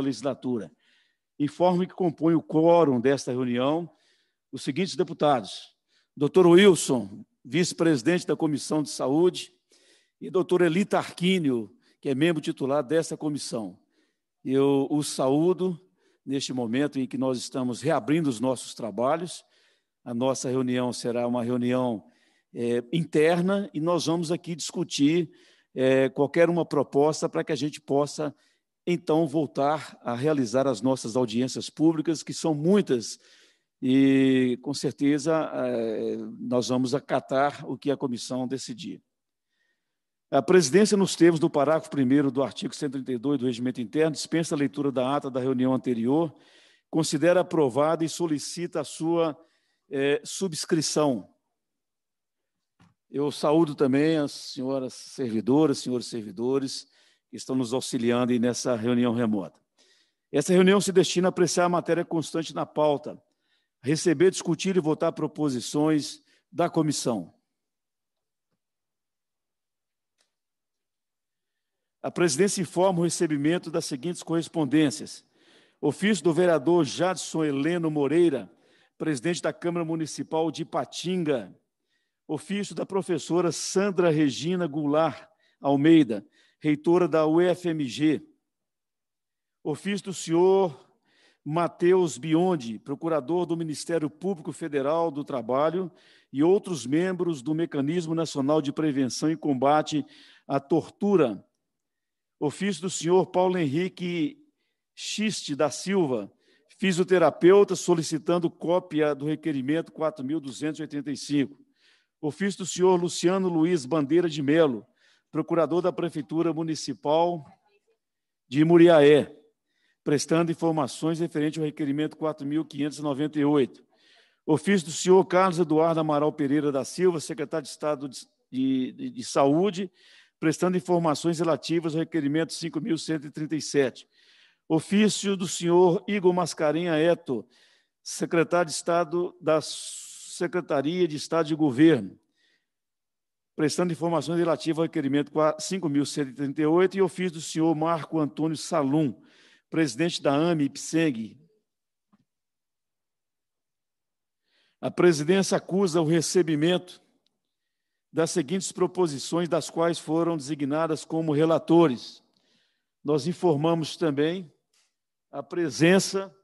legislatura. Informe que compõe o quórum desta reunião os seguintes deputados: Dr. Wilson, vice-presidente da Comissão de Saúde, e Dr. Elita Arquínio, que é membro titular desta comissão. Eu os saúdo neste momento em que nós estamos reabrindo os nossos trabalhos. A nossa reunião será uma reunião é, interna e nós vamos aqui discutir é, qualquer uma proposta para que a gente possa então voltar a realizar as nossas audiências públicas, que são muitas, e com certeza eh, nós vamos acatar o que a comissão decidir. A presidência, nos termos do parágrafo 1 do artigo 132 do Regimento Interno, dispensa a leitura da ata da reunião anterior, considera aprovada e solicita a sua é, subscrição. Eu saúdo também as senhoras servidoras, senhores servidores, que estão nos auxiliando nessa reunião remota. Essa reunião se destina a apreciar a matéria constante na pauta, receber, discutir e votar proposições da comissão. A presidência informa o recebimento das seguintes correspondências: ofício do vereador Jadson Heleno Moreira, presidente da Câmara Municipal de Ipatinga, ofício da professora Sandra Regina Goulart Almeida, reitora da UFMG. Ofício do senhor Matheus Biondi, procurador do Ministério Público Federal do Trabalho e outros membros do Mecanismo Nacional de Prevenção e Combate à Tortura. Ofício do senhor Paulo Henrique Xiste da Silva, fisioterapeuta, solicitando cópia do requerimento 4.285. Ofício do senhor Luciano Luiz Bandeira de Melo, procurador da Prefeitura Municipal de Muriaé, prestando informações referente ao requerimento 4.598. Ofício do senhor Carlos Eduardo Amaral Pereira da Silva, secretário de Estado de, de, de Saúde, prestando informações relativas ao requerimento 5.137. Ofício do senhor Igor Mascarenha Eto, secretário de Estado da Secretaria de Estado de Governo, prestando informações relativas ao requerimento 5.138 e ofício do senhor Marco Antônio Salum, presidente da AME IPSENG. A presidência acusa o recebimento das seguintes proposições, das quais foram designadas como relatores. Nós informamos também a presença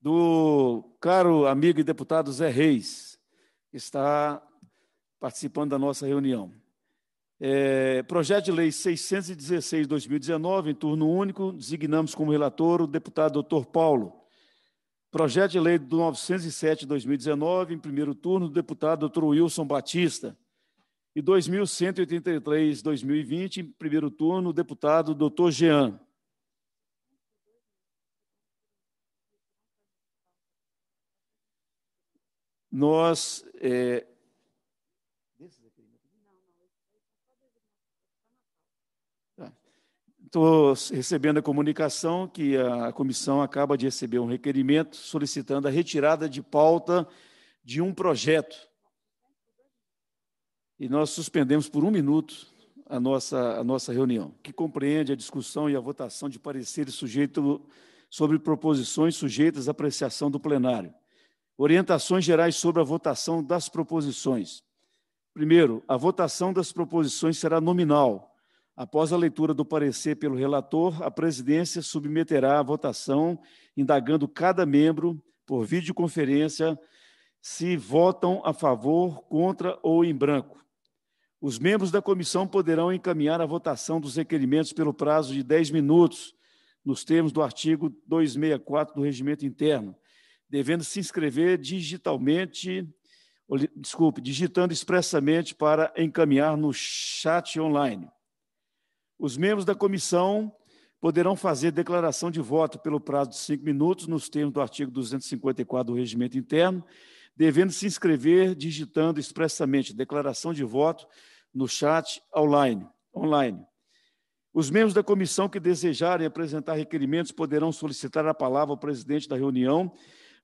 do caro amigo e deputado Zé Reis, que está participando da nossa reunião. É, projeto de Lei 616-2019, em turno único, designamos como relator o deputado doutor Paulo. Projeto de Lei 907-2019, em primeiro turno, o deputado doutor Wilson Batista. E 2183-2020, em primeiro turno, o deputado doutor Jean. Nós é, Estou recebendo a comunicação que a comissão acaba de receber um requerimento solicitando a retirada de pauta de um projeto. E nós suspendemos por um minuto a nossa, a nossa reunião, que compreende a discussão e a votação de pareceres sujeito, sobre proposições sujeitas à apreciação do plenário. Orientações gerais sobre a votação das proposições. Primeiro, a votação das proposições será nominal Após a leitura do parecer pelo relator, a presidência submeterá à votação, indagando cada membro, por videoconferência, se votam a favor, contra ou em branco. Os membros da comissão poderão encaminhar a votação dos requerimentos pelo prazo de 10 minutos, nos termos do artigo 264 do Regimento Interno, devendo se inscrever digitalmente, desculpe, digitando expressamente para encaminhar no chat online. Os membros da comissão poderão fazer declaração de voto pelo prazo de cinco minutos, nos termos do artigo 254 do Regimento Interno, devendo se inscrever digitando expressamente declaração de voto no chat online. online. Os membros da comissão que desejarem apresentar requerimentos poderão solicitar a palavra ao presidente da reunião,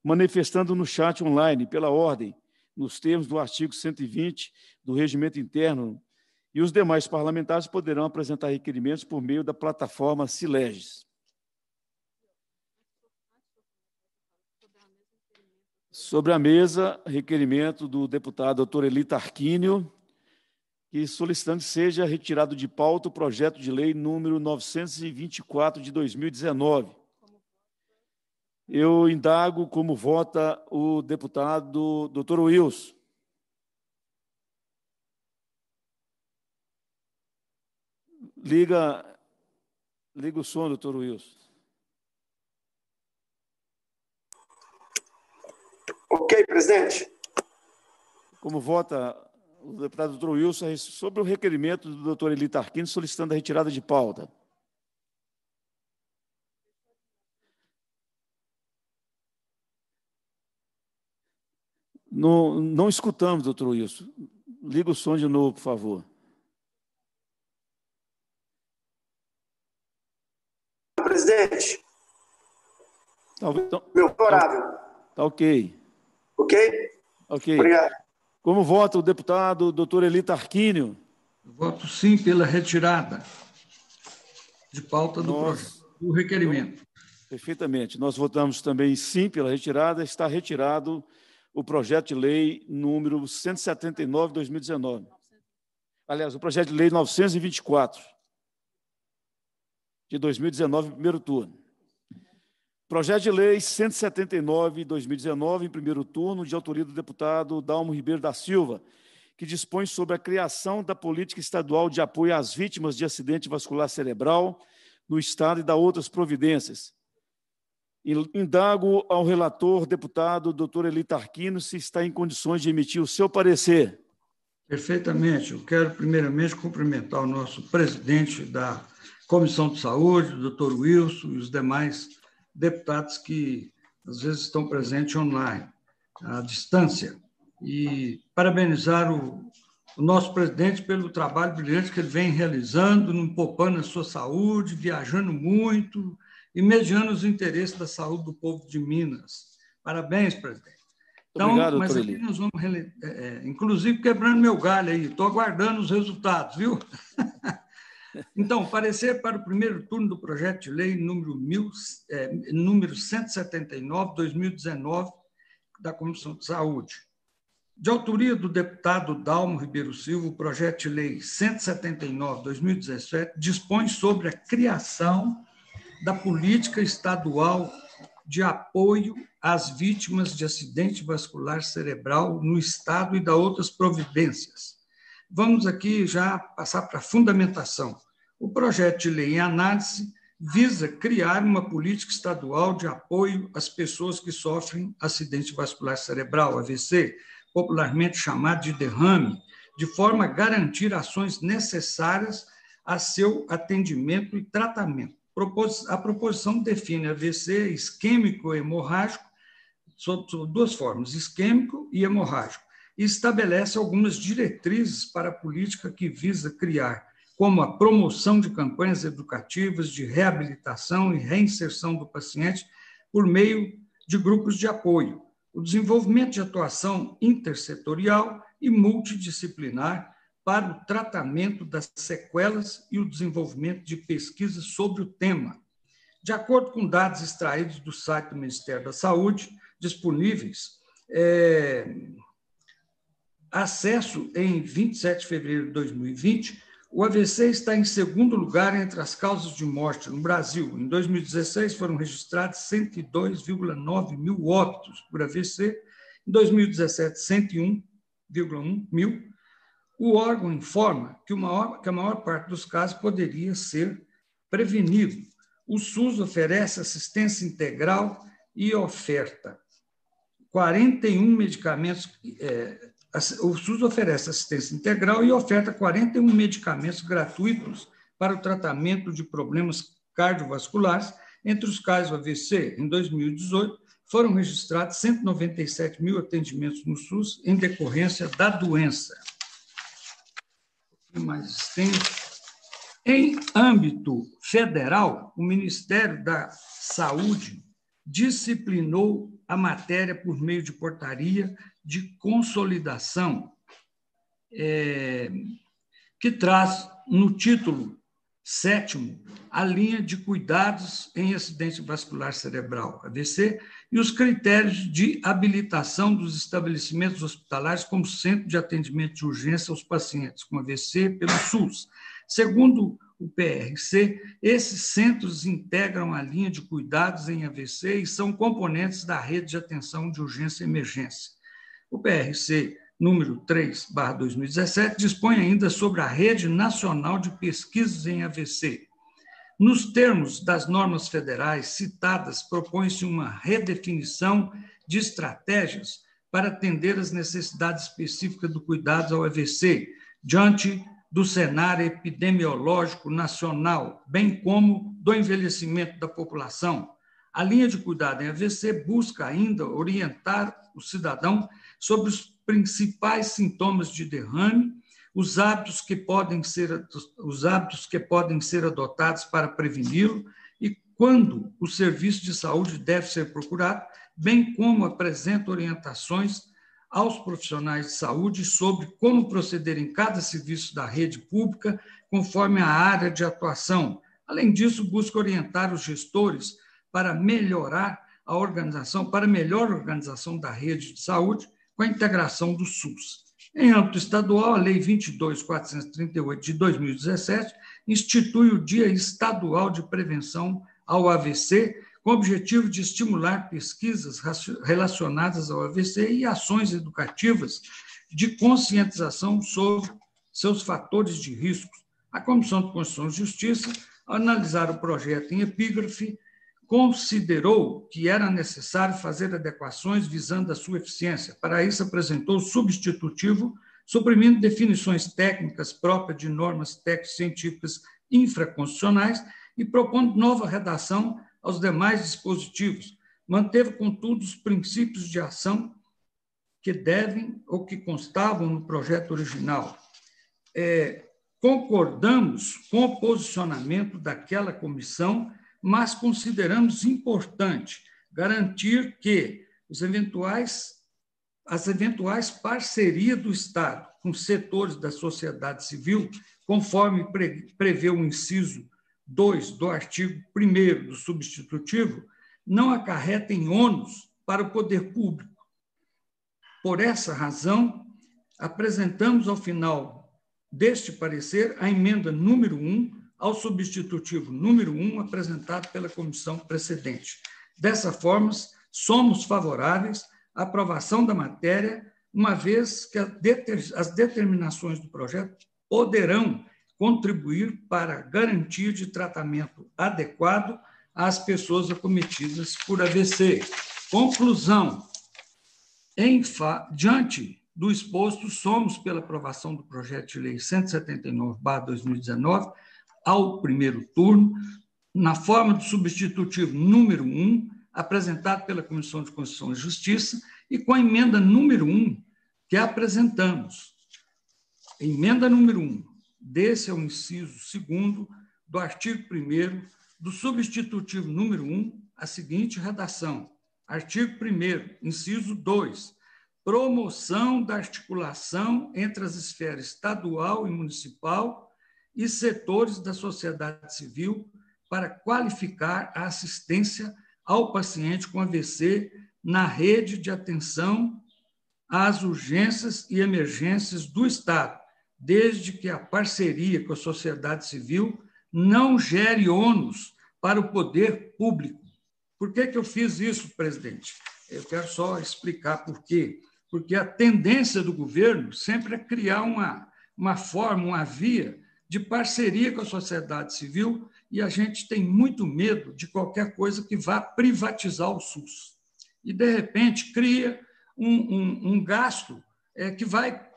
manifestando no chat online, pela ordem, nos termos do artigo 120 do Regimento Interno, e os demais parlamentares poderão apresentar requerimentos por meio da plataforma Sileges. Sobre a mesa, requerimento do deputado doutor Elita Arquínio, que solicitando que seja retirado de pauta o projeto de lei número 924 de 2019. Eu indago como vota o deputado doutor Wilson. Liga, liga o som, doutor Wilson. Ok, presidente. Como vota o deputado doutor Wilson sobre o requerimento do doutor Eli Tarquino solicitando a retirada de pauta? Não, não escutamos, doutor Wilson. Liga o som de novo, por favor. deles. Talvez, então, Meu favorável. Tá, tá ok. Ok? Ok. Obrigado. Como vota o deputado doutor Elita Arquínio? voto sim pela retirada de pauta do, Nós, do requerimento. Perfeitamente. Nós votamos também sim pela retirada. Está retirado o projeto de lei número 179 2019. Aliás, o projeto de lei 924 de 2019, primeiro turno. Projeto de Lei 179, 2019, em primeiro turno, de autoria do deputado Dalmo Ribeiro da Silva, que dispõe sobre a criação da política estadual de apoio às vítimas de acidente vascular cerebral no Estado e da outras providências. Indago ao relator, deputado doutor Elita Arquino, se está em condições de emitir o seu parecer. Perfeitamente. Eu quero, primeiramente, cumprimentar o nosso presidente da Comissão de Saúde, o doutor Wilson e os demais deputados que às vezes estão presentes online, à distância. E parabenizar o, o nosso presidente pelo trabalho brilhante que ele vem realizando, não poupando a sua saúde, viajando muito e mediando os interesses da saúde do povo de Minas. Parabéns, presidente. Então, Obrigado, mas aqui nós vamos, é, é, inclusive, quebrando meu galho aí, estou aguardando os resultados, viu? Então, parecer para o primeiro turno do projeto de lei número, mil, é, número 179-2019 da Comissão de Saúde. De autoria do deputado Dalmo Ribeiro Silva, o projeto de lei 179-2017 dispõe sobre a criação da política estadual de apoio às vítimas de acidente vascular cerebral no Estado e da outras providências Vamos aqui já passar para a fundamentação. O projeto de lei em análise visa criar uma política estadual de apoio às pessoas que sofrem acidente vascular cerebral, AVC, popularmente chamado de derrame, de forma a garantir ações necessárias a seu atendimento e tratamento. A proposição define AVC isquêmico hemorrágico sob duas formas, isquêmico e hemorrágico, e estabelece algumas diretrizes para a política que visa criar, como a promoção de campanhas educativas de reabilitação e reinserção do paciente por meio de grupos de apoio, o desenvolvimento de atuação intersetorial e multidisciplinar para o tratamento das sequelas e o desenvolvimento de pesquisas sobre o tema. De acordo com dados extraídos do site do Ministério da Saúde, disponíveis, é, acesso em 27 de fevereiro de 2020, o AVC está em segundo lugar entre as causas de morte no Brasil. Em 2016, foram registrados 102,9 mil óbitos por AVC, em 2017, 101,1 mil. O órgão informa que, uma que a maior parte dos casos poderia ser prevenido. O SUS oferece assistência integral e oferta 41 medicamentos é, o SUS oferece assistência integral e oferta 41 medicamentos gratuitos para o tratamento de problemas cardiovasculares, entre os quais o AVC. Em 2018, foram registrados 197 mil atendimentos no SUS em decorrência da doença. Mais extenso. Em âmbito federal, o Ministério da Saúde disciplinou a matéria por meio de portaria de consolidação, é, que traz no título sétimo a linha de cuidados em acidente vascular cerebral, AVC, e os critérios de habilitação dos estabelecimentos hospitalares como centro de atendimento de urgência aos pacientes com AVC pelo SUS, segundo o PRC. Esses centros integram a linha de cuidados em AVC e são componentes da rede de atenção de urgência e emergência. O PRC número 3, barra 2017, dispõe ainda sobre a Rede Nacional de Pesquisas em AVC. Nos termos das normas federais citadas, propõe-se uma redefinição de estratégias para atender às necessidades específicas do cuidado ao AVC, diante do cenário epidemiológico nacional, bem como do envelhecimento da população, a linha de cuidado em AVC busca ainda orientar o cidadão sobre os principais sintomas de derrame, os hábitos que podem ser, os hábitos que podem ser adotados para preveni-lo e quando o serviço de saúde deve ser procurado, bem como apresenta orientações aos profissionais de saúde sobre como proceder em cada serviço da rede pública, conforme a área de atuação. Além disso, busca orientar os gestores para melhorar a organização, para melhor organização da rede de saúde com a integração do SUS. Em âmbito estadual, a Lei 22.438 de 2017 institui o Dia Estadual de Prevenção ao AVC, com o objetivo de estimular pesquisas relacionadas ao AVC e ações educativas de conscientização sobre seus fatores de risco. A Comissão de Constituição e Justiça, ao analisar o projeto em epígrafe, considerou que era necessário fazer adequações visando a sua eficiência. Para isso, apresentou substitutivo, suprimindo definições técnicas próprias de normas técnicas científicas infraconstitucionais e propondo nova redação aos demais dispositivos. Manteve, contudo, os princípios de ação que devem ou que constavam no projeto original. É, concordamos com o posicionamento daquela comissão, mas consideramos importante garantir que os eventuais, as eventuais parcerias do Estado com setores da sociedade civil, conforme pre, prevê o inciso 2 do artigo 1 do substitutivo não acarretem ônus para o poder público. Por essa razão, apresentamos ao final deste parecer a emenda número 1 ao substitutivo número 1 apresentado pela comissão precedente. Dessa forma, somos favoráveis à aprovação da matéria, uma vez que as determinações do projeto poderão contribuir para a garantia de tratamento adequado às pessoas acometidas por AVC. Conclusão: diante do exposto, somos, pela aprovação do projeto de lei 179-2019, ao primeiro turno, na forma do substitutivo número 1, apresentado pela Comissão de Constituição e Justiça, e com a emenda número 1 que apresentamos. Emenda número 1 Desse é o inciso segundo do artigo 1 do substitutivo número 1, a seguinte redação. Artigo 1 inciso 2, promoção da articulação entre as esferas estadual e municipal e setores da sociedade civil para qualificar a assistência ao paciente com AVC na rede de atenção às urgências e emergências do Estado, desde que a parceria com a sociedade civil não gere ônus para o poder público. Por que, que eu fiz isso, presidente? Eu quero só explicar por quê. Porque a tendência do governo sempre é criar uma, uma forma, uma via de parceria com a sociedade civil e a gente tem muito medo de qualquer coisa que vá privatizar o SUS. E, de repente, cria um, um, um gasto é, que vai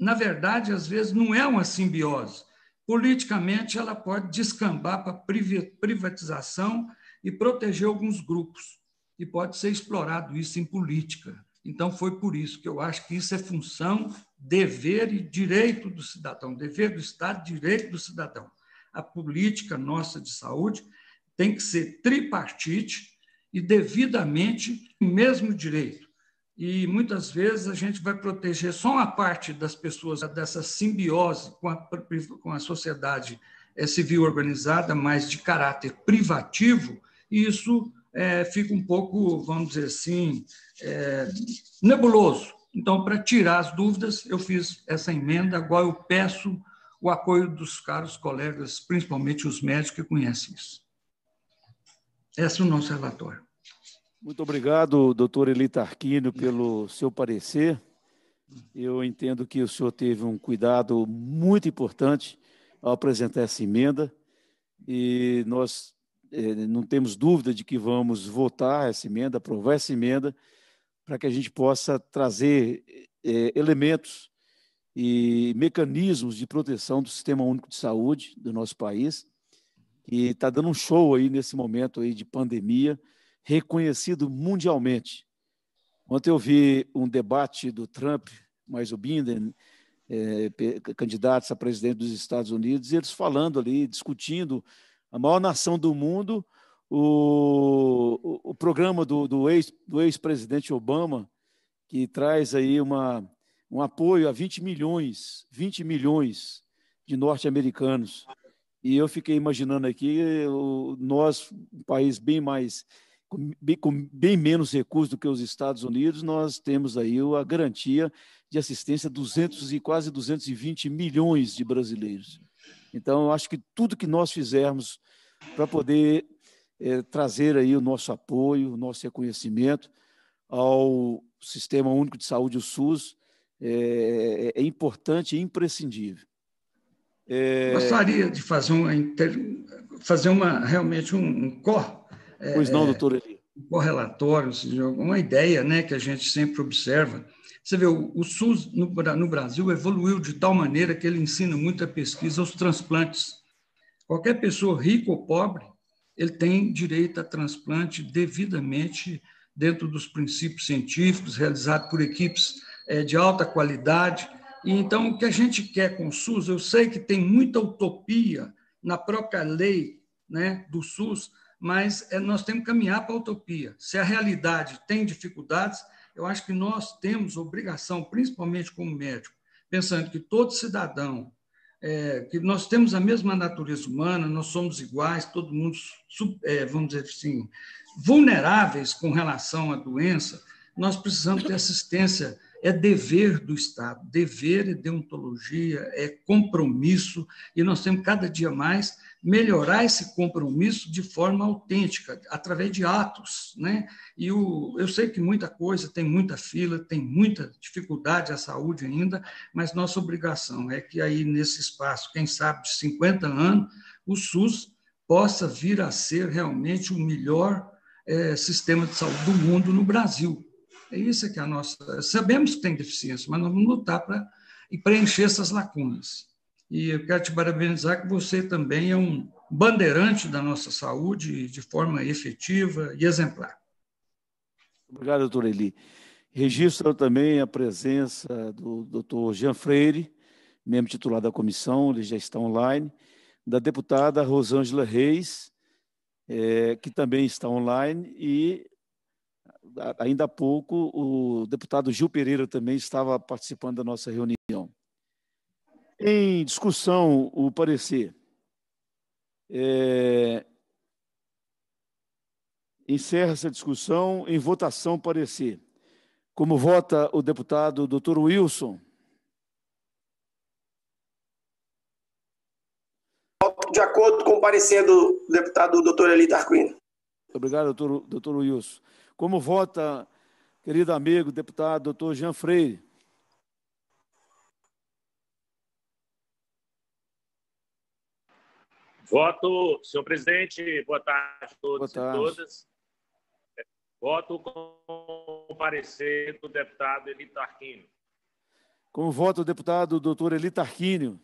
na verdade, às vezes não é uma simbiose. Politicamente, ela pode descambar para privatização e proteger alguns grupos, e pode ser explorado isso em política. Então, foi por isso que eu acho que isso é função, dever e direito do cidadão, dever do Estado, direito do cidadão. A política nossa de saúde tem que ser tripartite e devidamente o mesmo direito e muitas vezes a gente vai proteger só uma parte das pessoas dessa simbiose com a, com a sociedade eh, civil organizada, mas de caráter privativo, e isso é, fica um pouco, vamos dizer assim, é, nebuloso. Então, para tirar as dúvidas, eu fiz essa emenda, agora eu peço o apoio dos caros colegas, principalmente os médicos que conhecem isso. Esse é o nosso relatório. Muito obrigado, doutor Elita Arquino, pelo seu parecer. Eu entendo que o senhor teve um cuidado muito importante ao apresentar essa emenda e nós eh, não temos dúvida de que vamos votar essa emenda, aprovar essa emenda, para que a gente possa trazer eh, elementos e mecanismos de proteção do Sistema Único de Saúde do nosso país, que está dando um show aí nesse momento aí de pandemia, reconhecido mundialmente. Ontem eu vi um debate do Trump, mais o Biden, é, candidatos a presidente dos Estados Unidos, e eles falando ali, discutindo a maior nação do mundo, o, o, o programa do, do ex-presidente ex Obama, que traz aí uma, um apoio a 20 milhões, 20 milhões de norte-americanos. E eu fiquei imaginando aqui, nós, um país bem mais com bem, com bem menos recursos do que os Estados Unidos, nós temos aí a garantia de assistência a 200 e quase 220 milhões de brasileiros. Então, eu acho que tudo que nós fizermos para poder é, trazer aí o nosso apoio, o nosso reconhecimento ao Sistema Único de Saúde, o SUS, é, é importante e imprescindível. É... Gostaria de fazer uma, fazer uma realmente um, um corte é, pois não, é, doutor Eli. Um correlatório, uma ideia né, que a gente sempre observa. Você vê, o, SUS no, no Brasil evoluiu de tal maneira que ele ensina muita pesquisa aos transplantes. Qualquer pessoa, rica ou pobre, ele tem direito a transplante devidamente dentro dos princípios científicos, realizado por equipes é, de alta qualidade. E, então, o que a gente quer com o SUS, eu sei que tem muita utopia na própria lei né, do SUS, mas eh, nós temos que caminhar para a utopia. Se a realidade tem dificuldades, eu acho que nós temos obrigação, principalmente como médico, pensando que todo cidadão, é, que nós temos a mesma natureza humana, nós somos iguais, todo mundo, é, vamos dizer assim, vulneráveis com relação à doença, nós precisamos ter assistência. É dever do Estado, dever é deontologia, é compromisso, e nós temos cada dia mais melhorar esse compromisso de forma autêntica, através de atos. Né? E o, eu sei que muita coisa, tem muita fila, tem muita dificuldade à saúde ainda, mas nossa obrigação é que aí nesse espaço, quem sabe de 50 anos, o SUS possa vir a ser realmente o melhor é, sistema de saúde do mundo no Brasil. É isso que é a nossa. Sabemos que tem deficiência, mas nós vamos lutar para e preencher essas lacunas. E eu quero te parabenizar que você também é um bandeirante da nossa saúde de forma efetiva e exemplar. Obrigado, doutor Eli. Registro também a presença do doutor Jean Freire, membro titular da comissão, ele já está online, da deputada Rosângela Reis, é, que também está online, e ainda há pouco o deputado Gil Pereira também estava participando da nossa reunião. Em discussão, o parecer. É... encerra essa discussão em votação parecer. Como vota o deputado doutor Wilson? de acordo com o parecer do deputado doutor Eli Tarquino. Obrigado, doutor, doutor Wilson. Como vota, querido amigo, deputado doutor Jean Freire? Voto, senhor presidente, boa tarde a todos boa tarde. e todas. É, voto com o parecer do deputado Eli Arquínio. Com o voto do deputado doutor Eli Arquínio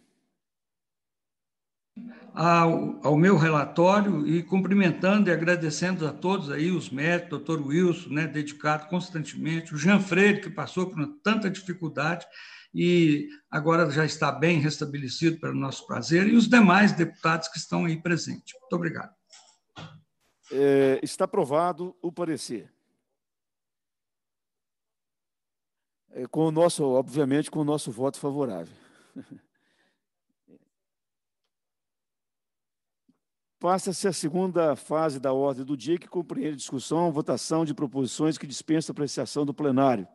ao, ao, meu relatório e cumprimentando e agradecendo a todos aí, os médicos, doutor Wilson, né, dedicado constantemente, o Jean Freire, que passou por tanta dificuldade e agora já está bem restabelecido para o nosso prazer, e os demais deputados que estão aí presentes. Muito obrigado. É, está aprovado o parecer. É, com o nosso, obviamente, com o nosso voto favorável. Passa-se a segunda fase da ordem do dia, que compreende discussão, votação de proposições que dispensam apreciação do plenário.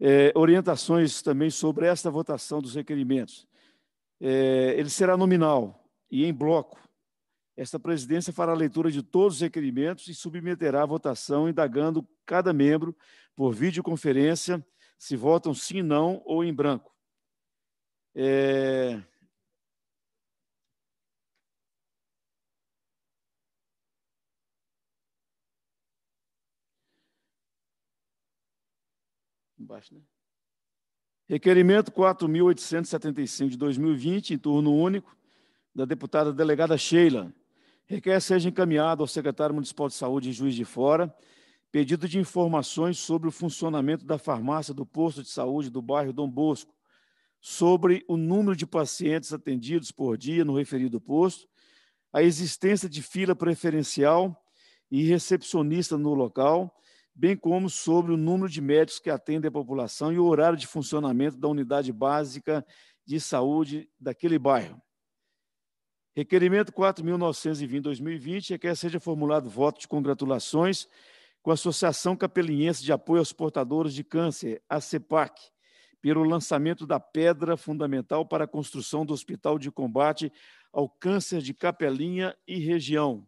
É, orientações também sobre esta votação dos requerimentos. É, ele será nominal e em bloco. Esta presidência fará a leitura de todos os requerimentos e submeterá a votação, indagando cada membro, por videoconferência, se votam sim, não ou em branco. É, embaixo, né? Requerimento 4.875 de 2020, em turno único, da deputada delegada Sheila. Requer seja encaminhado ao secretário municipal de saúde em Juiz de Fora pedido de informações sobre o funcionamento da farmácia do posto de saúde do bairro Dom Bosco, sobre o número de pacientes atendidos por dia no referido posto, a existência de fila preferencial e recepcionista no local bem como sobre o número de médicos que atendem a população e o horário de funcionamento da unidade básica de saúde daquele bairro. Requerimento 4.920, 2020, é que seja formulado voto de congratulações com a Associação Capelinhense de Apoio aos Portadores de Câncer, a CEPAC, pelo lançamento da pedra fundamental para a construção do Hospital de Combate ao Câncer de Capelinha e Região.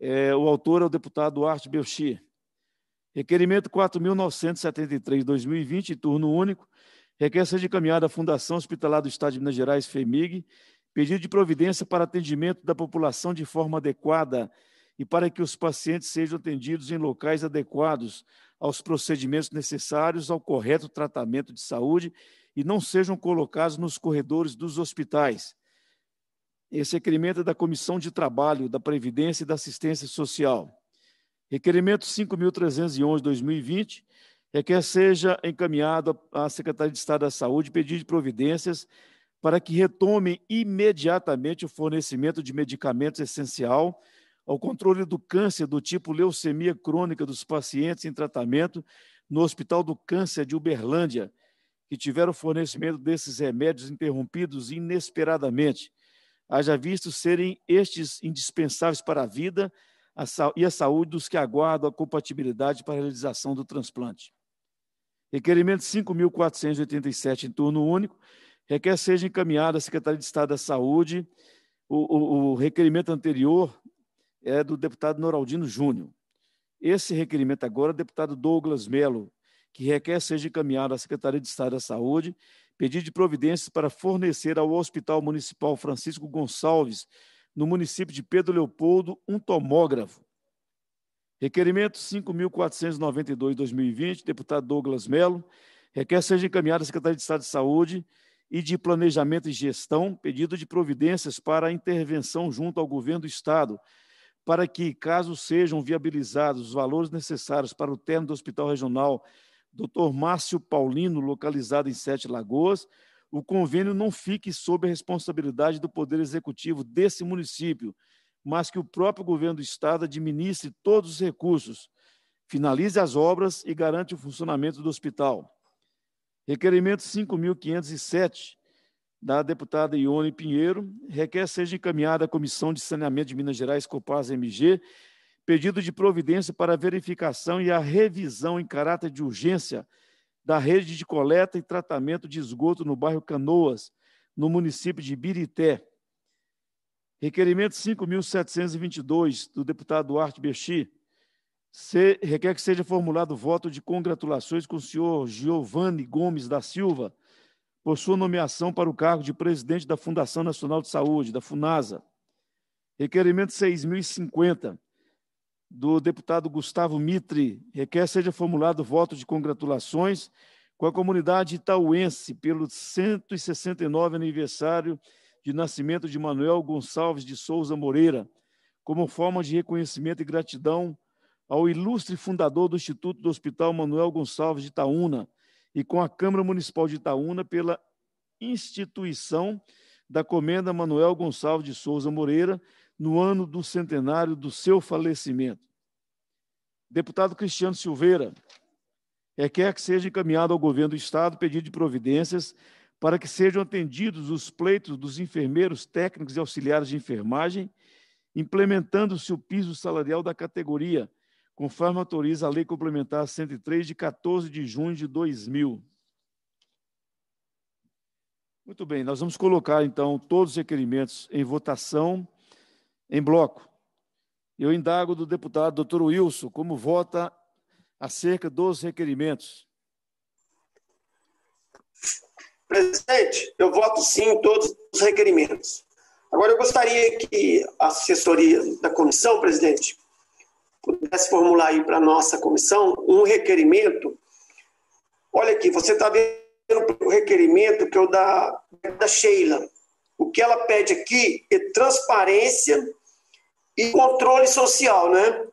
É, o autor é o deputado Arte Belchi. Requerimento 4.973, 2020, turno único. Requer de encaminhado à Fundação Hospitalar do Estado de Minas Gerais, FEMIG, pedido de providência para atendimento da população de forma adequada e para que os pacientes sejam atendidos em locais adequados aos procedimentos necessários ao correto tratamento de saúde e não sejam colocados nos corredores dos hospitais. Esse requerimento é da Comissão de Trabalho, da Previdência e da Assistência Social. Requerimento 5.311 2020 2020 requer seja encaminhado à Secretaria de Estado da Saúde pedido de providências para que retome imediatamente o fornecimento de medicamentos essencial ao controle do câncer do tipo leucemia crônica dos pacientes em tratamento no Hospital do Câncer de Uberlândia, que tiveram fornecimento desses remédios interrompidos inesperadamente, haja visto serem estes indispensáveis para a vida e a saúde dos que aguardam a compatibilidade para a realização do transplante. Requerimento 5.487 em turno único, requer seja encaminhado à Secretaria de Estado da Saúde. O, o, o requerimento anterior é do deputado Noraldino Júnior. Esse requerimento agora é do deputado Douglas Melo, que requer seja encaminhado à Secretaria de Estado da Saúde pedido de providências para fornecer ao Hospital Municipal Francisco Gonçalves no município de Pedro Leopoldo, um tomógrafo. Requerimento 5.492-2020, deputado Douglas Melo, requer seja encaminhado à Secretaria de Estado de Saúde e de Planejamento e Gestão pedido de providências para intervenção junto ao governo do Estado, para que, caso sejam viabilizados os valores necessários para o termo do Hospital Regional Dr. Márcio Paulino, localizado em Sete Lagoas, o convênio não fique sob a responsabilidade do Poder Executivo desse município, mas que o próprio governo do Estado administre todos os recursos, finalize as obras e garante o funcionamento do hospital. Requerimento 5.507, da deputada Ione Pinheiro, requer seja encaminhada à Comissão de Saneamento de Minas Gerais, Copaz MG, pedido de providência para verificação e a revisão em caráter de urgência da rede de coleta e tratamento de esgoto no bairro Canoas, no município de Birité. Requerimento 5.722, do deputado Duarte Bexi se, requer que seja formulado voto de congratulações com o senhor Giovanni Gomes da Silva, por sua nomeação para o cargo de presidente da Fundação Nacional de Saúde, da FUNASA. Requerimento 6.050, do deputado Gustavo Mitre, requer seja formulado voto de congratulações com a comunidade itauense pelo 169 aniversário de nascimento de Manuel Gonçalves de Souza Moreira, como forma de reconhecimento e gratidão ao ilustre fundador do Instituto do Hospital Manuel Gonçalves de Itaúna e com a Câmara Municipal de Itaúna pela instituição da Comenda Manuel Gonçalves de Souza Moreira, no ano do centenário do seu falecimento. Deputado Cristiano Silveira requer é, que seja encaminhado ao governo do Estado pedido de providências para que sejam atendidos os pleitos dos enfermeiros técnicos e auxiliares de enfermagem, implementando-se o piso salarial da categoria, conforme autoriza a Lei Complementar 103, de 14 de junho de 2000. Muito bem, nós vamos colocar, então, todos os requerimentos em votação em bloco. Eu indago do deputado doutor Wilson como vota acerca dos requerimentos. Presidente, eu voto sim em todos os requerimentos. Agora, eu gostaria que a assessoria da comissão, presidente, pudesse formular aí para a nossa comissão um requerimento. Olha aqui, você está vendo o requerimento que eu é da, da Sheila, o que ela pede aqui é transparência e controle social, né?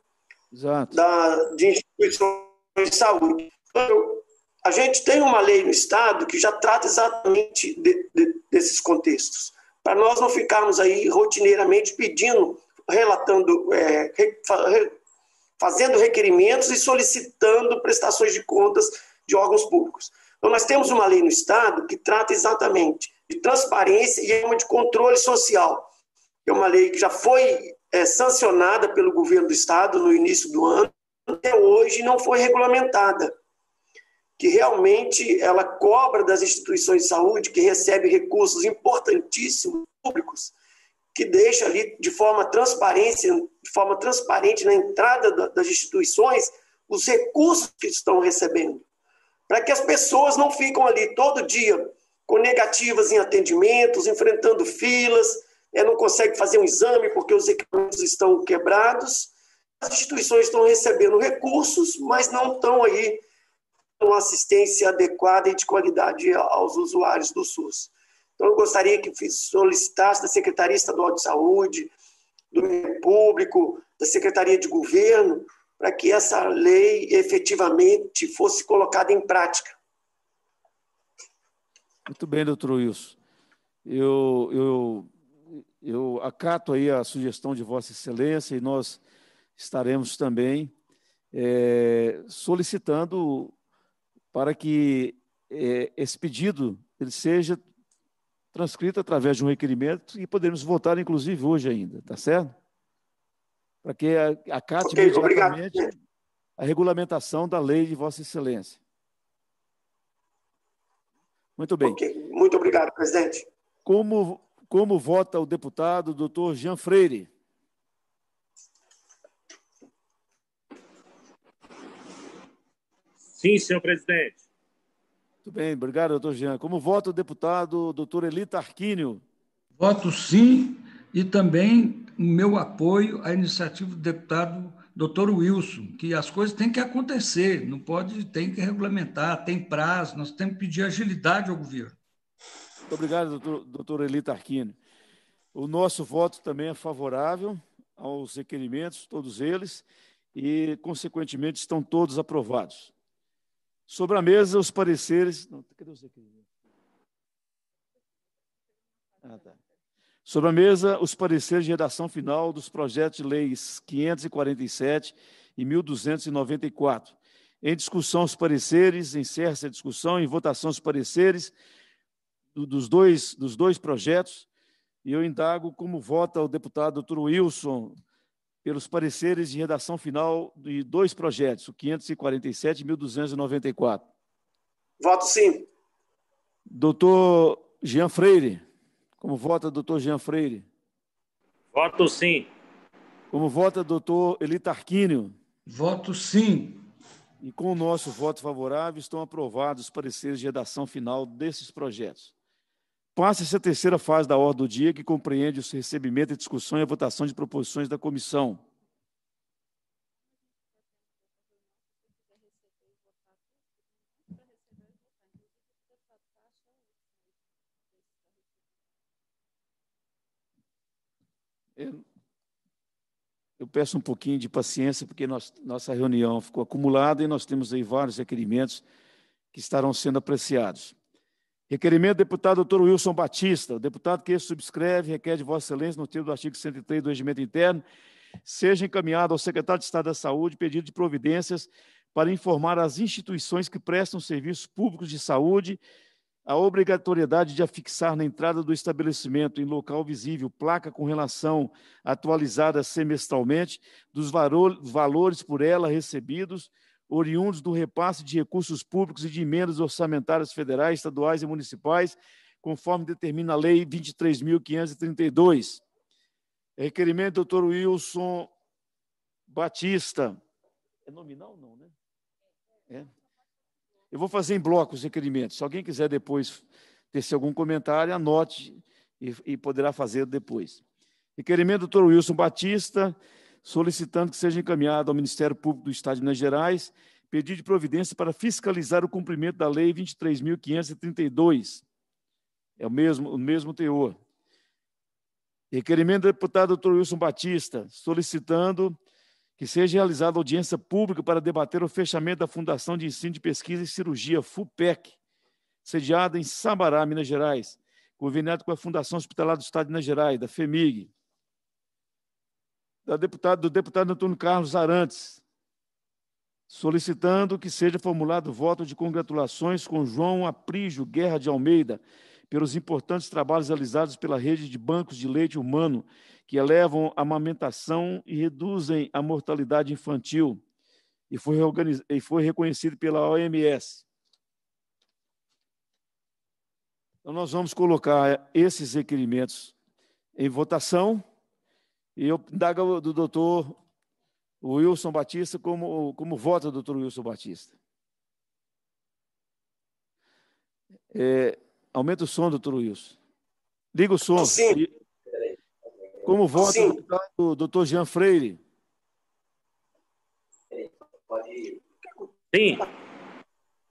Exato. Da, de instituições de saúde. Então, a gente tem uma lei no Estado que já trata exatamente de, de, desses contextos, para nós não ficarmos aí rotineiramente pedindo, relatando, é, re, re, fazendo requerimentos e solicitando prestações de contas de órgãos públicos. Então, nós temos uma lei no Estado que trata exatamente de transparência e uma de controle social. É uma lei que já foi é, sancionada pelo governo do Estado no início do ano, até hoje não foi regulamentada, que realmente ela cobra das instituições de saúde, que recebe recursos importantíssimos públicos, que deixa ali de forma transparência, de forma transparente na entrada das instituições os recursos que estão recebendo, para que as pessoas não ficam ali todo dia com negativas em atendimentos, enfrentando filas, é, não consegue fazer um exame porque os equipamentos estão quebrados. As instituições estão recebendo recursos, mas não estão aí com assistência adequada e de qualidade aos usuários do SUS. Então, eu gostaria que solicitasse da Secretaria Estadual de Saúde, do Ministério Público, da Secretaria de Governo, para que essa lei efetivamente fosse colocada em prática. Muito bem, doutor Wilson. Eu, eu, eu acato aí a sugestão de Vossa Excelência e nós estaremos também é, solicitando para que é, esse pedido ele seja transcrito através de um requerimento e podemos votar, inclusive, hoje ainda, tá certo? Para que acate okay, imediatamente obrigado. a regulamentação da lei de Vossa Excelência. Muito bem. Okay. Muito obrigado, presidente. Como, como vota o deputado doutor Jean Freire? Sim, senhor presidente. Muito bem, obrigado, doutor Jean. Como vota o deputado doutor Elita Arquínio? Voto sim e também o meu apoio à iniciativa do deputado doutor Wilson, que as coisas têm que acontecer, não pode, tem que regulamentar, tem prazo, nós temos que pedir agilidade ao governo. Muito obrigado, doutor, doutor Arquino. O nosso voto também é favorável aos requerimentos, todos eles, e, consequentemente, estão todos aprovados. Sobre a mesa, os pareceres. Não, cadê os requerimentos? Ah, tá. Sobre a mesa, os pareceres de redação final dos projetos de leis 547 e 1294. Em discussão, os pareceres, encerra-se a discussão, em votação, os pareceres dos dois, dos dois projetos. E eu indago como vota o deputado Dr. Wilson pelos pareceres de redação final de dois projetos, o 547 e 1294. Voto sim. Doutor Jean Freire. Como vota doutor Jean Freire? Voto sim. Como vota doutor doutor Elitarquínio? Voto sim. E com o nosso voto favorável estão aprovados os pareceres de redação final desses projetos. Passa-se a terceira fase da ordem do dia, que compreende o recebimento, a discussão e a votação de proposições da comissão. Eu peço um pouquinho de paciência, porque nós, nossa reunião ficou acumulada e nós temos aí vários requerimentos que estarão sendo apreciados. Requerimento do deputado doutor Wilson Batista, o deputado que subscreve requer de Vossa Excelência, no termo do artigo 103 do Regimento Interno, seja encaminhado ao secretário de Estado da Saúde pedido de providências para informar as instituições que prestam serviços públicos de saúde a obrigatoriedade de afixar na entrada do estabelecimento, em local visível, placa com relação atualizada semestralmente dos valores por ela recebidos, oriundos do repasse de recursos públicos e de emendas orçamentárias federais, estaduais e municipais, conforme determina a Lei 23.532. É requerimento do Wilson Batista. É nominal, não, né? É. Eu vou fazer em blocos os requerimentos. Se alguém quiser depois tecer algum comentário, anote e, e poderá fazer depois. Requerimento do Dr. Wilson Batista, solicitando que seja encaminhado ao Ministério Público do Estado de Minas Gerais pedido de providência para fiscalizar o cumprimento da Lei 23.532. É o mesmo, o mesmo teor. Requerimento do deputado Dr. Wilson Batista, solicitando que seja realizada audiência pública para debater o fechamento da Fundação de Ensino de Pesquisa e Cirurgia, FUPEC, sediada em Sabará, Minas Gerais, conveniado com a Fundação Hospitalar do Estado de Minas Gerais, da FEMIG, da deputada, do deputado Antônio Carlos Arantes, solicitando que seja formulado voto de congratulações com João Aprígio Guerra de Almeida pelos importantes trabalhos realizados pela rede de bancos de leite humano que elevam a amamentação e reduzem a mortalidade infantil, e foi, organiz... e foi reconhecido pela OMS. Então, nós vamos colocar esses requerimentos em votação, e eu indago do doutor Wilson Batista como, como vota doutor Wilson Batista. É, aumenta o som, doutor Wilson. Liga o som. Sim. Como voto, Sim. o doutor Jean Freire? Sim.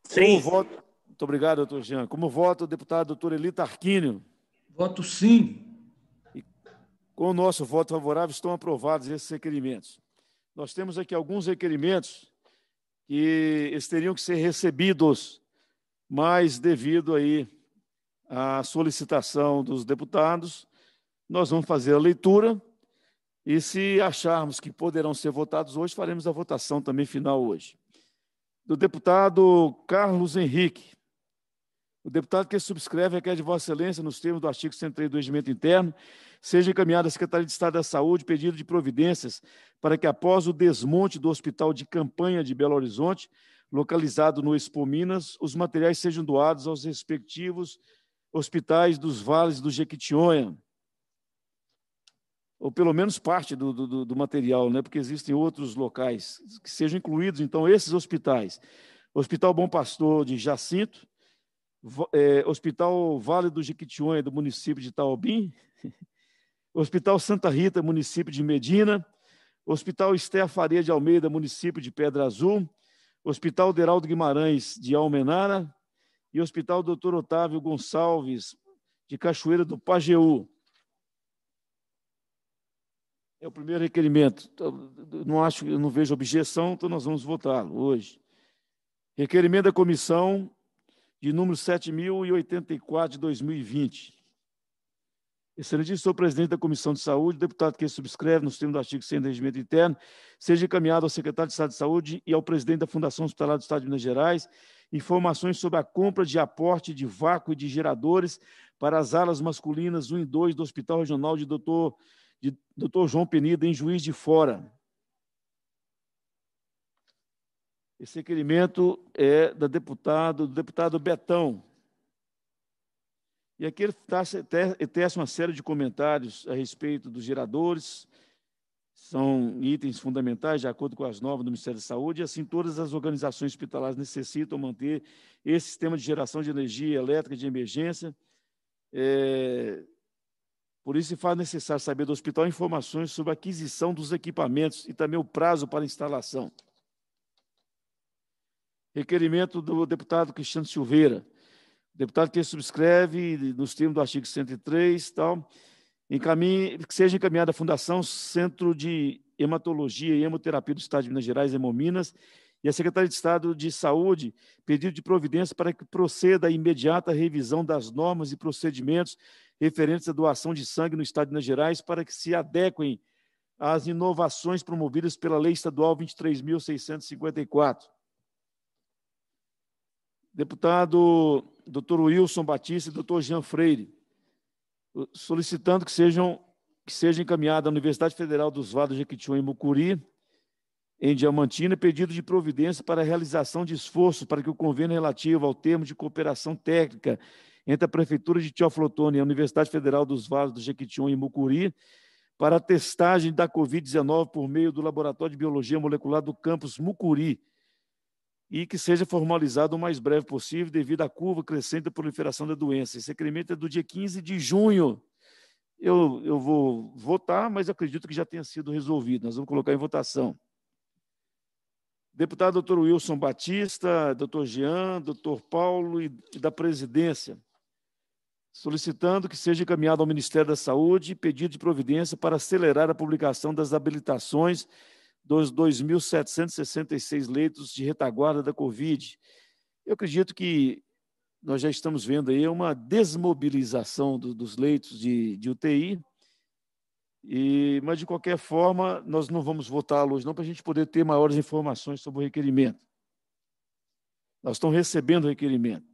Sim. Como voto, Muito obrigado, doutor Jean. Como voto, deputado doutor Elita Arquínio? Voto sim. E com o nosso voto favorável estão aprovados esses requerimentos. Nós temos aqui alguns requerimentos que eles teriam que ser recebidos, mas devido aí à solicitação dos deputados, nós vamos fazer a leitura e, se acharmos que poderão ser votados hoje, faremos a votação também final hoje. Do deputado Carlos Henrique. O deputado que subscreve requer de Vossa Excelência, nos termos do artigo 103 do Regimento Interno, seja encaminhada à Secretaria de Estado da Saúde pedido de providências para que, após o desmonte do Hospital de Campanha de Belo Horizonte, localizado no Expo Minas, os materiais sejam doados aos respectivos hospitais dos vales do Jequitinhonha ou pelo menos parte do, do, do, material, né? porque existem outros locais que sejam incluídos, então, esses hospitais. Hospital Bom Pastor de Jacinto, é, Hospital Vale do Jequitinhonha, do município de Taobim, Hospital Santa Rita, município de Medina, Hospital Estéia Faria de Almeida, município de Pedra Azul, Hospital Deraldo Guimarães, de Almenara, e Hospital Dr. Otávio Gonçalves, de Cachoeira do Pajeú. É o primeiro requerimento. Então, não acho, não vejo objeção, então nós vamos votá-lo hoje. Requerimento da comissão de número 7084 de 2020. Excelentíssimo senhor presidente da Comissão de Saúde, deputado que subscreve nos termos do artigo 100 do Regimento Interno, seja encaminhado ao secretário de Estado de Saúde e ao presidente da Fundação Hospitalar do Estado de Minas Gerais informações sobre a compra de aporte de vácuo e de geradores para as alas masculinas 1 e 2 do Hospital Regional de Doutor de Dr. João Penida em Juiz de Fora. Esse requerimento é da deputado, do deputado Betão. E aqui ele tá, tece uma série de comentários a respeito dos geradores, são itens fundamentais, de acordo com as normas do Ministério da Saúde, e assim todas as organizações hospitalares necessitam manter esse sistema de geração de energia elétrica de emergência, é, por isso, se faz necessário saber do hospital informações sobre a aquisição dos equipamentos e também o prazo para instalação. Requerimento do deputado Cristiano Silveira. Deputado que subscreve, nos termos do artigo 103, tal, encaminhe, que seja encaminhada à Fundação Centro de Hematologia e Hemoterapia do Estado de Minas Gerais, Hemominas, e a Secretaria de Estado de Saúde pedido de providência para que proceda a imediata revisão das normas e procedimentos referentes à doação de sangue no Estado de Minas Gerais para que se adequem às inovações promovidas pela Lei Estadual 23.654. Deputado Dr. Wilson Batista e Dr. Jean Freire, solicitando que sejam que seja encaminhada à Universidade Federal dos Vados de Jequitinhonha e Mucuri, em Diamantina, pedido de providência para a realização de esforço para que o convênio relativo ao termo de cooperação técnica entre a Prefeitura de Teoflotone e a Universidade Federal dos Vales do Jequitinhonha e Mucuri para a testagem da Covid-19 por meio do Laboratório de Biologia Molecular do campus Mucuri e que seja formalizado o mais breve possível devido à curva crescente da proliferação da doença. Esse requerimento é do dia 15 de junho. Eu, eu vou votar, mas acredito que já tenha sido resolvido. Nós vamos colocar em votação. Deputado doutor Wilson Batista, doutor Jean, doutor Paulo e da presidência solicitando que seja encaminhado ao Ministério da Saúde pedido de providência para acelerar a publicação das habilitações dos 2.766 leitos de retaguarda da Covid. Eu acredito que nós já estamos vendo aí uma desmobilização do, dos leitos de, de UTI, e, mas, de qualquer forma, nós não vamos votá-lo hoje, não, para a gente poder ter maiores informações sobre o requerimento. Nós estamos recebendo o requerimento.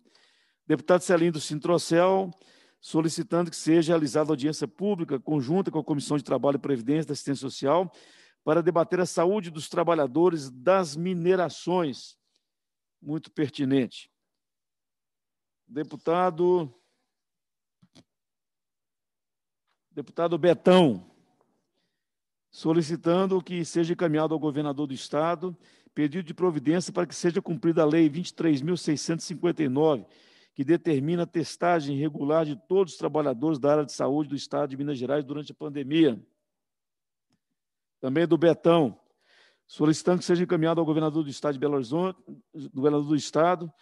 Deputado Celindo Sintrocel, solicitando que seja realizada audiência pública conjunta com a Comissão de Trabalho e Previdência da Assistência Social para debater a saúde dos trabalhadores das minerações. Muito pertinente. Deputado. Deputado Betão, solicitando que seja encaminhado ao governador do Estado pedido de providência para que seja cumprida a Lei 23.659 que determina a testagem regular de todos os trabalhadores da área de saúde do Estado de Minas Gerais durante a pandemia. Também do Betão, solicitando que seja encaminhado ao governador do Estado de Belo Horizonte, do governador do Estado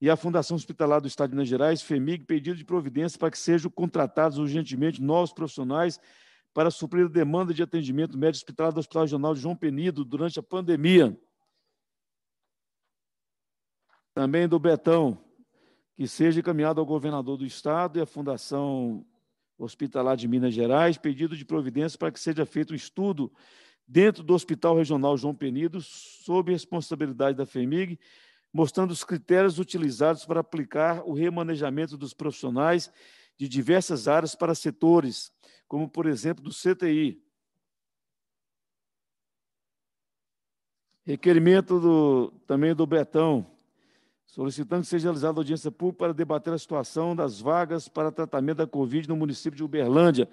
e à Fundação Hospitalar do Estado de Minas Gerais, FEMIG, pedido de providência para que sejam contratados urgentemente novos profissionais para suprir a demanda de atendimento médico hospitalar do Hospital Regional de João Penido durante a pandemia. Também do Betão, que seja encaminhado ao governador do Estado e à Fundação Hospitalar de Minas Gerais pedido de providência para que seja feito um estudo dentro do Hospital Regional João Penido, sob responsabilidade da FEMIG, mostrando os critérios utilizados para aplicar o remanejamento dos profissionais de diversas áreas para setores, como, por exemplo, do CTI. Requerimento do, também do Betão, solicitando que seja realizada audiência pública para debater a situação das vagas para tratamento da Covid no município de Uberlândia.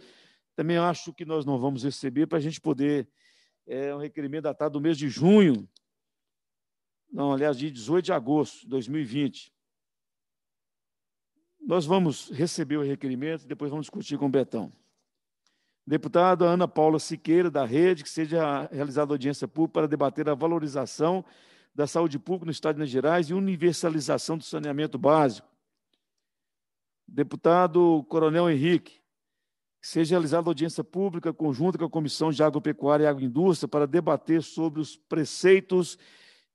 Também acho que nós não vamos receber para a gente poder. É um requerimento datado do mês de junho, não, aliás, de 18 de agosto de 2020. Nós vamos receber o requerimento, e depois vamos discutir com o Betão. Deputada Ana Paula Siqueira, da Rede, que seja realizada audiência pública para debater a valorização da saúde pública no Estado de Minas Gerais e universalização do saneamento básico. Deputado Coronel Henrique, seja realizada audiência pública conjunta com a Comissão de Agropecuária e Agroindústria para debater sobre os preceitos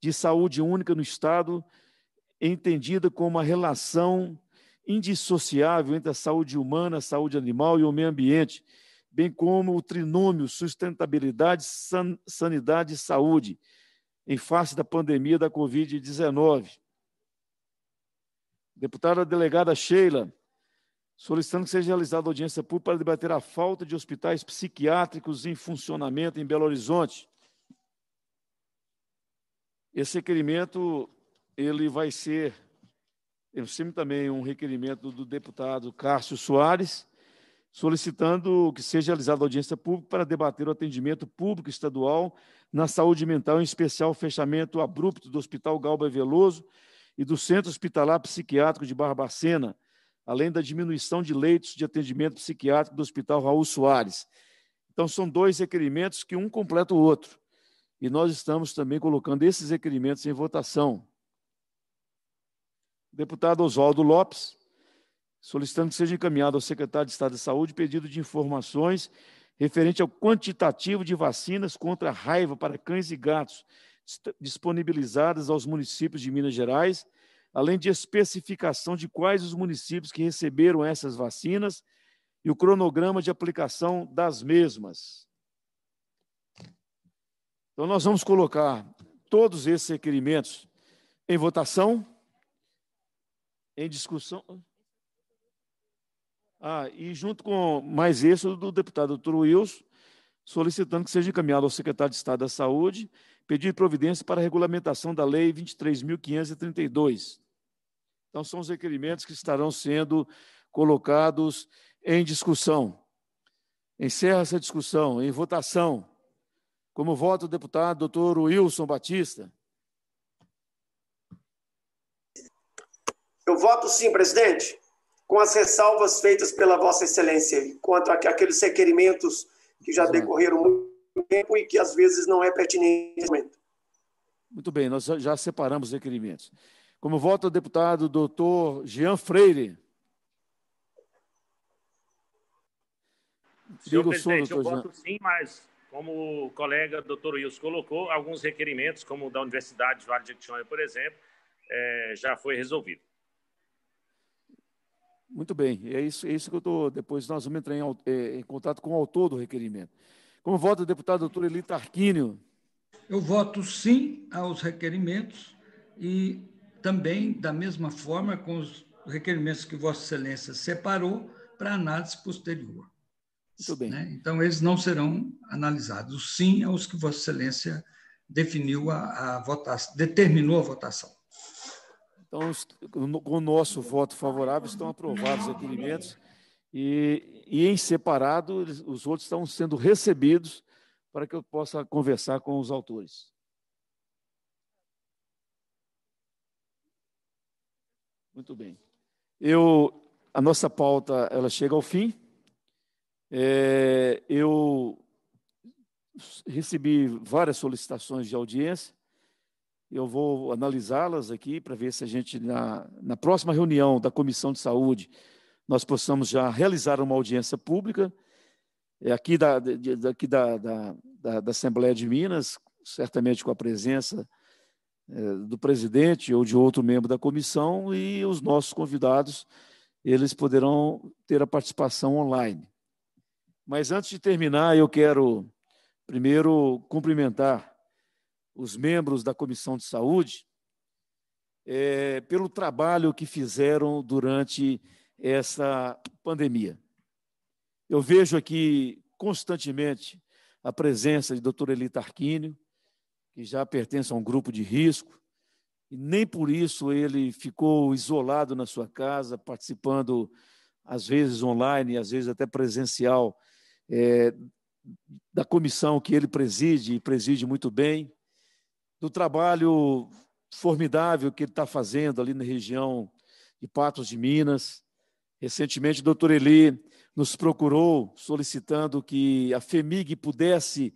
de saúde única no Estado, entendida como a relação indissociável entre a saúde humana, a saúde animal e o meio ambiente, bem como o trinômio sustentabilidade, san, sanidade e saúde, em face da pandemia da Covid-19. Deputada delegada Sheila, solicitando que seja realizada audiência pública para debater a falta de hospitais psiquiátricos em funcionamento em Belo Horizonte. Esse requerimento ele vai ser, eu sinto também um requerimento do deputado Cássio Soares, solicitando que seja realizada audiência pública para debater o atendimento público estadual na saúde mental, em especial o fechamento abrupto do Hospital Galba Veloso e do Centro Hospitalar Psiquiátrico de Barbacena, além da diminuição de leitos de atendimento psiquiátrico do Hospital Raul Soares. Então, são dois requerimentos que um completa o outro. E nós estamos também colocando esses requerimentos em votação. Deputado Oswaldo Lopes solicitando que seja encaminhado ao secretário de Estado de Saúde pedido de informações referente ao quantitativo de vacinas contra a raiva para cães e gatos disponibilizadas aos municípios de Minas Gerais, além de especificação de quais os municípios que receberam essas vacinas e o cronograma de aplicação das mesmas. Então, nós vamos colocar todos esses requerimentos em votação, em discussão. Ah, e junto com mais êxodo do deputado Dr. Wilson, solicitando que seja encaminhado ao secretário de Estado da Saúde pedir providência para a regulamentação da Lei 23.532. Então, são os requerimentos que estarão sendo colocados em discussão. Encerra essa discussão em votação. Como voto deputado doutor Wilson Batista? Eu voto sim, presidente com as ressalvas feitas pela Vossa Excelência quanto àqueles requerimentos que já é. decorreram muito tempo e que às vezes não é pertinente. Muito bem, nós já separamos os requerimentos. Como vota o deputado doutor Jean Freire. Senhor presidente, eu voto sim, mas como o colega doutor Wilson colocou, alguns requerimentos, como o da Universidade de Vale de Jequitinhonha, por exemplo, é, já foi resolvido. Muito bem, é isso, é isso que eu estou. Depois nós vamos entrar em, é, em, contato com o autor do requerimento. Como vota o deputado doutor Elita Arquínio? Eu voto sim aos requerimentos e também, da mesma forma, com os requerimentos que Vossa Excelência separou para análise posterior. Muito bem. Né? Então, eles não serão analisados, sim aos que Vossa Excelência definiu a, a votação, determinou a votação. Então, com o nosso voto favorável, estão aprovados os requerimentos e, e, em separado, os outros estão sendo recebidos para que eu possa conversar com os autores. Muito bem. Eu, a nossa pauta, ela chega ao fim. É, eu recebi várias solicitações de audiência eu vou analisá-las aqui para ver se a gente, na, na próxima reunião da Comissão de Saúde, nós possamos já realizar uma audiência pública é aqui da, daqui da, da, da, da Assembleia de Minas, certamente com a presença é, do presidente ou de outro membro da comissão e os nossos convidados, eles poderão ter a participação online. Mas antes de terminar, eu quero primeiro cumprimentar os membros da Comissão de Saúde, é, pelo trabalho que fizeram durante essa pandemia. Eu vejo aqui constantemente a presença de doutor Elita Arquínio, que já pertence a um grupo de risco, e nem por isso ele ficou isolado na sua casa, participando, às vezes online, às vezes até presencial, é, da comissão que ele preside e preside muito bem do trabalho formidável que ele está fazendo ali na região de Patos de Minas. Recentemente, o doutor Eli nos procurou solicitando que a FEMIG pudesse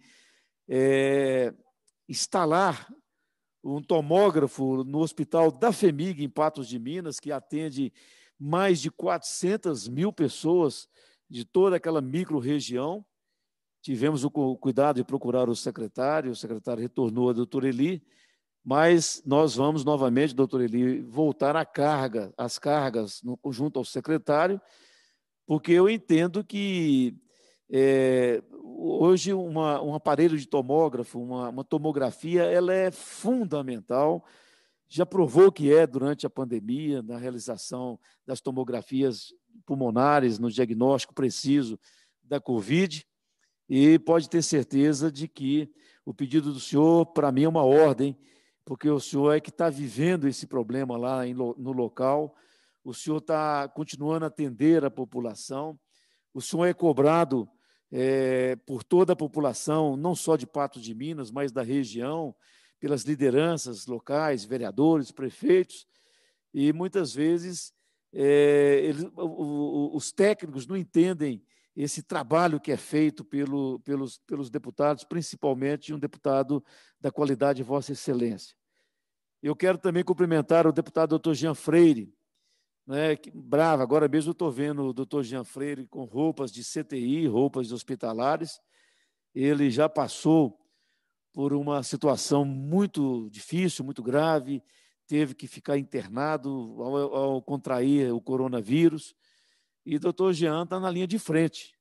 é, instalar um tomógrafo no hospital da FEMIG, em Patos de Minas, que atende mais de 400 mil pessoas de toda aquela micro-região. Tivemos o cuidado de procurar o secretário, o secretário retornou a doutora Eli, mas nós vamos novamente, doutora Eli, voltar à carga, às cargas no conjunto ao secretário, porque eu entendo que é, hoje uma, um aparelho de tomógrafo, uma, uma tomografia, ela é fundamental, já provou que é durante a pandemia, na realização das tomografias pulmonares, no diagnóstico preciso da Covid, e pode ter certeza de que o pedido do senhor, para mim, é uma ordem, porque o senhor é que está vivendo esse problema lá no local, o senhor está continuando a atender a população, o senhor é cobrado é, por toda a população, não só de Patos de Minas, mas da região, pelas lideranças locais, vereadores, prefeitos, e muitas vezes é, eles, o, o, os técnicos não entendem esse trabalho que é feito pelo, pelos, pelos deputados, principalmente um deputado da qualidade Vossa Excelência. Eu quero também cumprimentar o deputado doutor Jean Freire, né, que, bravo, agora mesmo estou vendo o doutor Jean Freire com roupas de CTI, roupas de hospitalares. Ele já passou por uma situação muito difícil, muito grave, teve que ficar internado ao, ao contrair o coronavírus. E o doutor Jean está na linha de frente.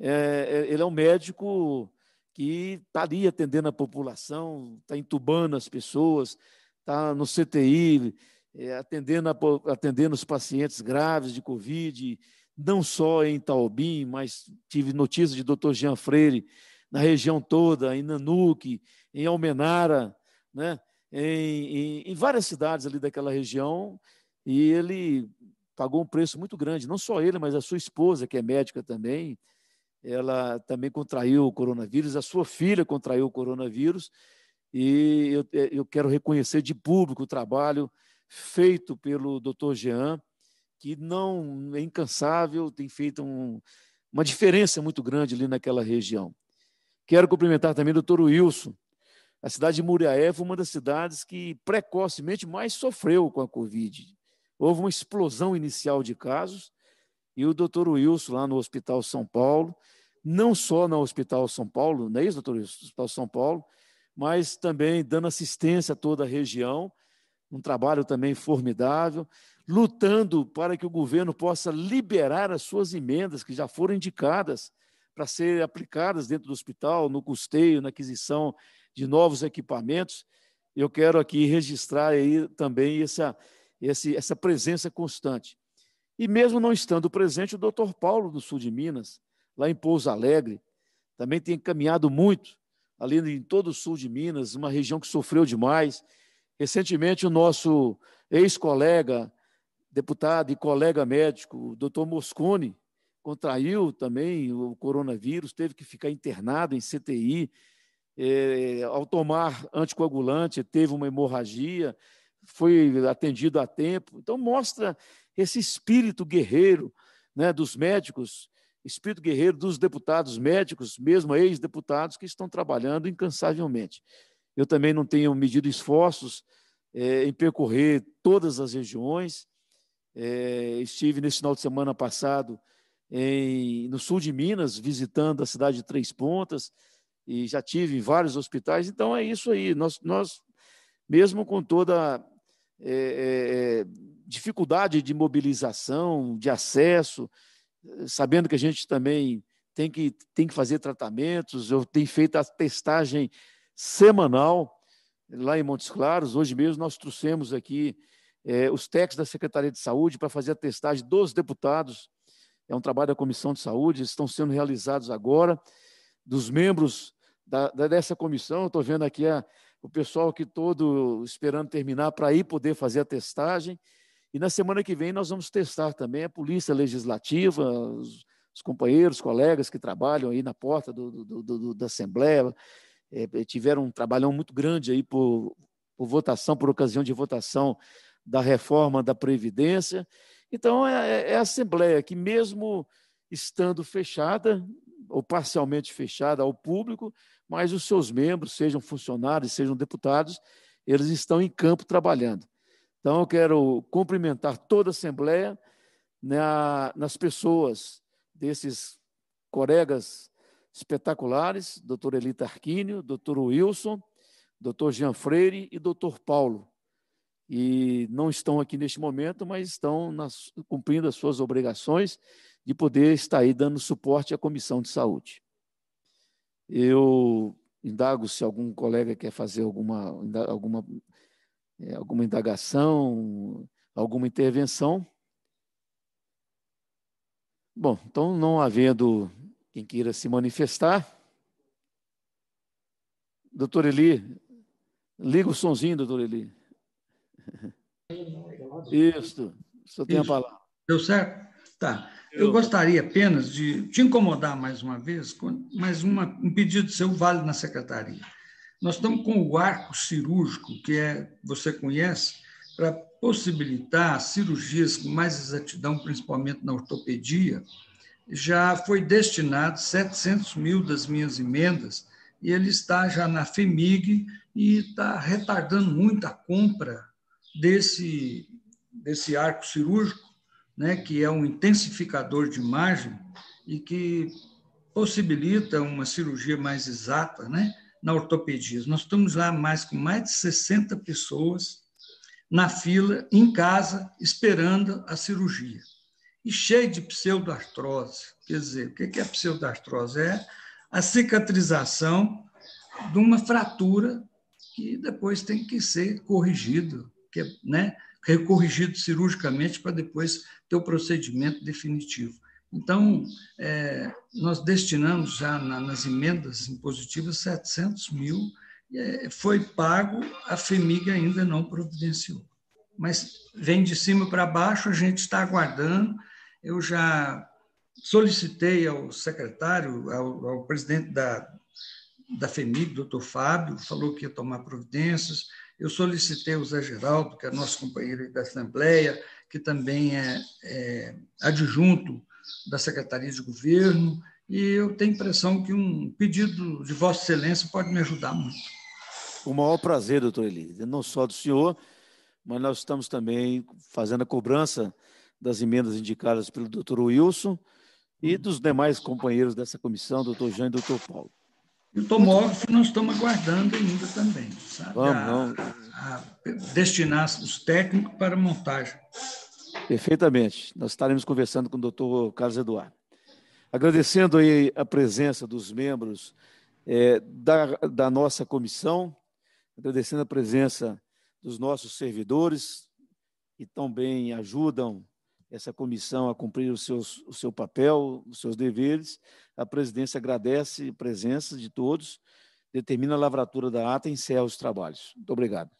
É, é, ele é um médico que está ali atendendo a população, está entubando as pessoas, está no CTI, é, atendendo, a, atendendo os pacientes graves de Covid, não só em Taubim, mas tive notícias de doutor Jean Freire na região toda, em Nanuque, em Almenara, né? Em, em, em várias cidades ali daquela região, e ele pagou um preço muito grande, não só ele, mas a sua esposa, que é médica também, ela também contraiu o coronavírus, a sua filha contraiu o coronavírus, e eu, é, eu quero reconhecer de público o trabalho feito pelo Dr. Jean, que não é incansável, tem feito um, uma diferença muito grande ali naquela região. Quero cumprimentar também o doutor Wilson. A cidade de Muriaé foi uma das cidades que precocemente mais sofreu com a Covid. Houve uma explosão inicial de casos e o doutor Wilson, lá no Hospital São Paulo, não só no Hospital São Paulo, não é isso, doutor Wilson? Hospital São Paulo, mas também dando assistência a toda a região, um trabalho também formidável, lutando para que o governo possa liberar as suas emendas que já foram indicadas para serem aplicadas dentro do hospital, no custeio, na aquisição de novos equipamentos. Eu quero aqui registrar aí também essa esse, essa presença constante. E mesmo não estando presente, o doutor Paulo, do sul de Minas, lá em Pouso Alegre, também tem caminhado muito ali em todo o sul de Minas, uma região que sofreu demais. Recentemente, o nosso ex-colega, deputado e colega médico, o doutor Moscone, contraiu também o coronavírus, teve que ficar internado em CTI. É, eh, ao tomar anticoagulante, teve uma hemorragia, foi atendido a tempo. Então, mostra esse espírito guerreiro né, dos médicos, espírito guerreiro dos deputados médicos, mesmo ex-deputados, que estão trabalhando incansavelmente. Eu também não tenho medido esforços é, em percorrer todas as regiões. É, estive nesse final de semana passado em, no sul de Minas, visitando a cidade de Três Pontas, e já tive em vários hospitais. Então, é isso aí. Nós, nós mesmo com toda é, é, é, dificuldade de mobilização, de acesso, sabendo que a gente também tem que, tem que fazer tratamentos. Eu tenho feito a testagem semanal lá em Montes Claros. Hoje mesmo nós trouxemos aqui é, os técnicos da Secretaria de Saúde para fazer a testagem dos deputados. É um trabalho da Comissão de Saúde, estão sendo realizados agora. Dos membros da, da, dessa comissão, estou vendo aqui a, o pessoal que todo esperando terminar para ir poder fazer a testagem. E na semana que vem nós vamos testar também a Polícia Legislativa, os, os companheiros, colegas que trabalham aí na porta do, do, do, da Assembleia. É, tiveram um trabalhão muito grande aí por, por votação, por ocasião de votação da reforma da Previdência. Então, é, é, é a Assembleia que, mesmo estando fechada, ou parcialmente fechada ao público, mas os seus membros, sejam funcionários, sejam deputados, eles estão em campo trabalhando. Então, eu quero cumprimentar toda a Assembleia na, né, nas pessoas desses colegas espetaculares, doutor Elita Arquínio, doutor Wilson, doutor Jean Freire e doutor Paulo. E não estão aqui neste momento, mas estão nas, cumprindo as suas obrigações de poder estar aí dando suporte à Comissão de Saúde. Eu indago se algum colega quer fazer alguma, alguma, é, alguma indagação, alguma intervenção. Bom, então, não havendo quem queira se manifestar, doutor Eli, liga o sonzinho, doutor Eli. Isso, só tem a palavra. Deu certo? Tá. Eu gostaria apenas de te incomodar mais uma vez, com mais uma, um pedido seu vale na secretaria. Nós estamos com o arco cirúrgico, que é você conhece, para possibilitar cirurgias com mais exatidão, principalmente na ortopedia. Já foi destinado 700 mil das minhas emendas e ele está já na FEMIG e está retardando muito a compra desse, desse arco cirúrgico né, que é um intensificador de imagem e que possibilita uma cirurgia mais exata né, na ortopedia. Nós estamos lá mais com mais de 60 pessoas na fila, em casa, esperando a cirurgia. E cheio de pseudoartrose. Quer dizer, o que é pseudoartrose? É a cicatrização de uma fratura que depois tem que ser corrigida, que, é, né? recorrigido cirurgicamente para depois ter o procedimento definitivo. Então, é, nós destinamos já na, nas emendas impositivas 700 mil, e é, foi pago, a FEMIG ainda não providenciou. Mas vem de cima para baixo, a gente está aguardando. Eu já solicitei ao secretário, ao, ao presidente da, da FEMIG, doutor Fábio, falou que ia tomar providências, eu solicitei o Zé Geraldo, que é nosso companheiro da Assembleia, que também é, é adjunto da Secretaria de Governo, e eu tenho a impressão que um pedido de Vossa Excelência pode me ajudar muito. O maior prazer, doutor Eli, não só do senhor, mas nós estamos também fazendo a cobrança das emendas indicadas pelo doutor Wilson e uhum. dos demais companheiros dessa comissão, doutor Jean e doutor Paulo. E o tomógrafo nós estamos aguardando ainda também, sabe? Vamos, a, ah, vamos. A, ah, a destinar os técnicos para montagem. Perfeitamente. Nós estaremos conversando com o doutor Carlos Eduardo. Agradecendo aí a presença dos membros é, da, da nossa comissão, agradecendo a presença dos nossos servidores, que também ajudam essa comissão a cumprir os seus, o seu papel, os seus deveres. A presidência agradece a presença de todos, determina a lavratura da ata e encerra os trabalhos. Muito obrigado.